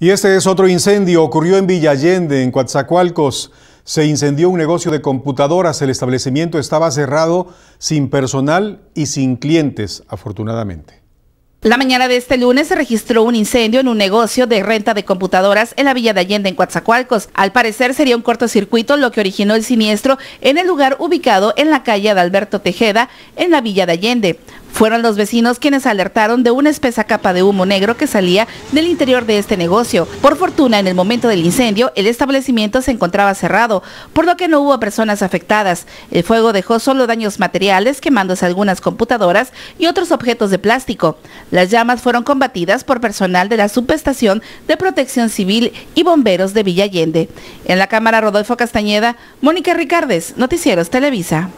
Y este es otro incendio. Ocurrió en Villa Allende, en Coatzacoalcos. Se incendió un negocio de computadoras. El establecimiento estaba cerrado sin personal y sin clientes, afortunadamente. La mañana de este lunes se registró un incendio en un negocio de renta de computadoras en la Villa de Allende, en Coatzacoalcos. Al parecer sería un cortocircuito lo que originó el siniestro en el lugar ubicado en la calle de Alberto Tejeda, en la Villa de Allende. Fueron los vecinos quienes alertaron de una espesa capa de humo negro que salía del interior de este negocio. Por fortuna, en el momento del incendio, el establecimiento se encontraba cerrado, por lo que no hubo personas afectadas. El fuego dejó solo daños materiales, quemándose algunas computadoras y otros objetos de plástico. Las llamas fueron combatidas por personal de la subestación de protección civil y bomberos de Villa Allende. En la cámara Rodolfo Castañeda, Mónica Ricardes, Noticieros Televisa.